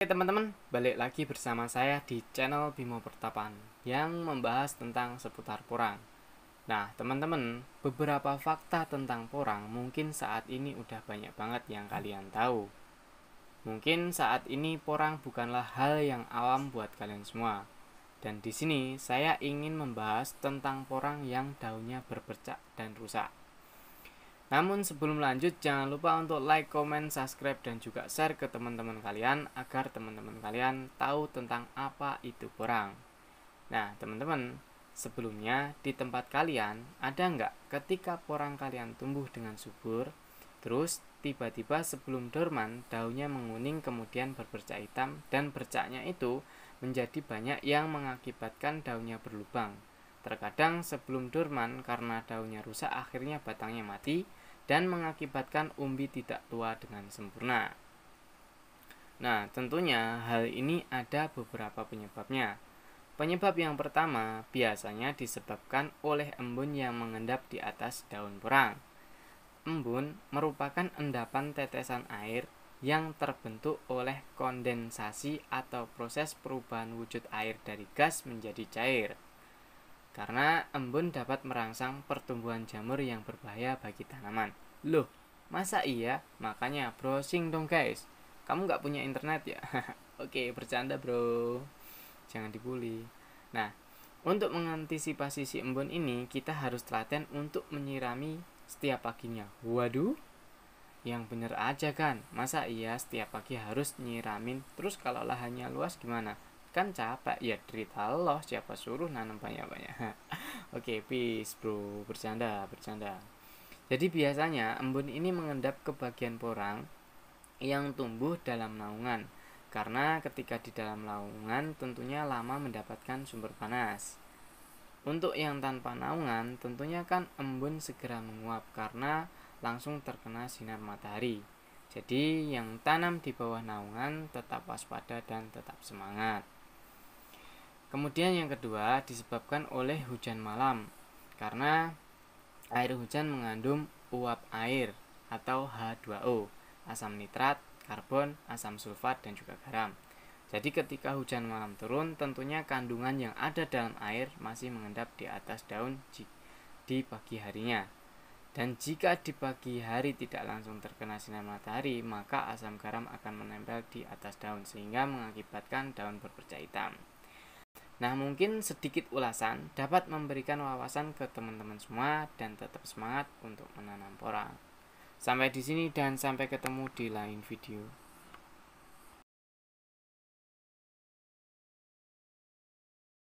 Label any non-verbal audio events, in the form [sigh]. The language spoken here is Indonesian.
Oke teman-teman, balik lagi bersama saya di channel Bimo Pertapan yang membahas tentang seputar porang. Nah teman-teman, beberapa fakta tentang porang mungkin saat ini udah banyak banget yang kalian tahu. Mungkin saat ini porang bukanlah hal yang awam buat kalian semua. Dan di sini saya ingin membahas tentang porang yang daunnya berpercak dan rusak. Namun sebelum lanjut jangan lupa untuk like, comment, subscribe dan juga share ke teman-teman kalian agar teman-teman kalian tahu tentang apa itu borang. Nah teman-teman sebelumnya di tempat kalian ada nggak ketika porang kalian tumbuh dengan subur terus tiba-tiba sebelum dorman daunnya menguning kemudian berbercak hitam dan bercaknya itu menjadi banyak yang mengakibatkan daunnya berlubang. Terkadang sebelum dorman karena daunnya rusak akhirnya batangnya mati dan mengakibatkan umbi tidak tua dengan sempurna. Nah, tentunya hal ini ada beberapa penyebabnya. Penyebab yang pertama biasanya disebabkan oleh embun yang mengendap di atas daun perang. Embun merupakan endapan tetesan air yang terbentuk oleh kondensasi atau proses perubahan wujud air dari gas menjadi cair karena embun dapat merangsang pertumbuhan jamur yang berbahaya bagi tanaman. Loh, masa iya? Makanya browsing dong guys. Kamu nggak punya internet ya? [laughs] Oke, bercanda bro. Jangan dibully. Nah, untuk mengantisipasi si embun ini, kita harus telaten untuk menyirami setiap paginya. Waduh, yang bener aja kan? Masa iya setiap pagi harus nyiramin? Terus kalau lahannya luas gimana? kan capek ya derita loh siapa suruh nanam banyak-banyak [laughs] oke peace bro bercanda bercanda jadi biasanya embun ini mengendap ke bagian porang yang tumbuh dalam naungan karena ketika di dalam naungan tentunya lama mendapatkan sumber panas untuk yang tanpa naungan tentunya kan embun segera menguap karena langsung terkena sinar matahari jadi yang tanam di bawah naungan tetap waspada dan tetap semangat Kemudian yang kedua disebabkan oleh hujan malam karena air hujan mengandung uap air atau H2O, asam nitrat, karbon, asam sulfat dan juga garam. Jadi ketika hujan malam turun, tentunya kandungan yang ada dalam air masih mengendap di atas daun di pagi harinya. Dan jika di pagi hari tidak langsung terkena sinar matahari, maka asam garam akan menempel di atas daun sehingga mengakibatkan daun berperca hitam. Nah, mungkin sedikit ulasan dapat memberikan wawasan ke teman-teman semua dan tetap semangat untuk menanam porang. Sampai di sini dan sampai ketemu di lain video.